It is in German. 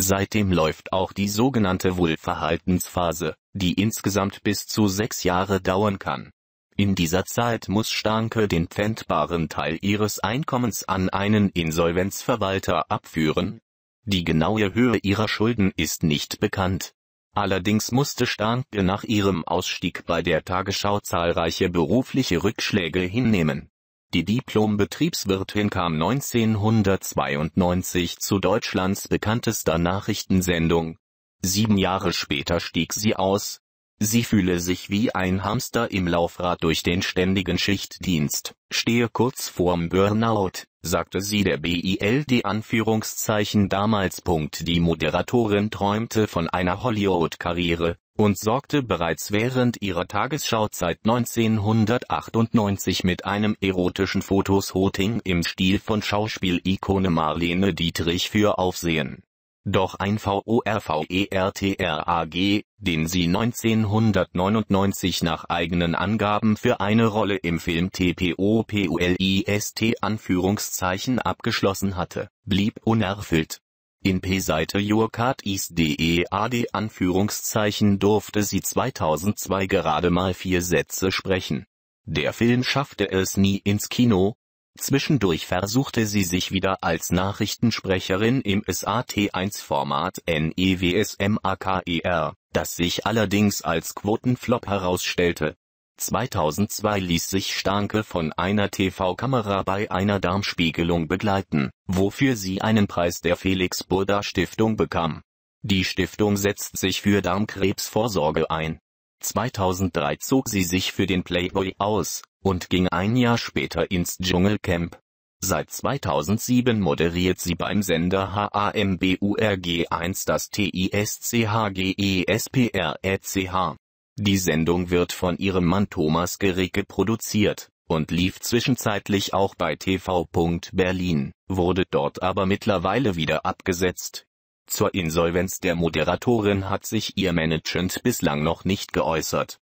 Seitdem läuft auch die sogenannte Wohlverhaltensphase, die insgesamt bis zu sechs Jahre dauern kann. In dieser Zeit muss Stanke den pfändbaren Teil ihres Einkommens an einen Insolvenzverwalter abführen. Die genaue Höhe ihrer Schulden ist nicht bekannt. Allerdings musste Stanke nach ihrem Ausstieg bei der Tagesschau zahlreiche berufliche Rückschläge hinnehmen die Diplom-Betriebswirtin kam 1992 zu Deutschlands bekanntester Nachrichtensendung. Sieben Jahre später stieg sie aus. Sie fühle sich wie ein Hamster im Laufrad durch den ständigen Schichtdienst, stehe kurz vorm Burnout, sagte sie der BILD Anführungszeichen damals. Die Moderatorin träumte von einer Hollywood-Karriere und sorgte bereits während ihrer Tagesschauzeit 1998 mit einem erotischen Fotoshooting im Stil von Schauspielikone Marlene Dietrich für Aufsehen. Doch ein VORVERTRAG, den sie 1999 nach eigenen Angaben für eine Rolle im Film TPOPULIST Anführungszeichen abgeschlossen hatte, blieb unerfüllt. In P-Seite yourcardis.de Anführungszeichen durfte sie 2002 gerade mal vier Sätze sprechen. Der Film schaffte es nie ins Kino. Zwischendurch versuchte sie sich wieder als Nachrichtensprecherin im SAT1-Format NEWSMAKER, das sich allerdings als Quotenflop herausstellte 2002 ließ sich Starke von einer TV-Kamera bei einer Darmspiegelung begleiten, wofür sie einen Preis der Felix Burda Stiftung bekam. Die Stiftung setzt sich für Darmkrebsvorsorge ein. 2003 zog sie sich für den Playboy aus und ging ein Jahr später ins Dschungelcamp. Seit 2007 moderiert sie beim Sender HAMBURG1 das TISCHGESPRECH. Die Sendung wird von ihrem Mann Thomas Gericke produziert und lief zwischenzeitlich auch bei TV.Berlin, wurde dort aber mittlerweile wieder abgesetzt. Zur Insolvenz der Moderatorin hat sich ihr Management bislang noch nicht geäußert.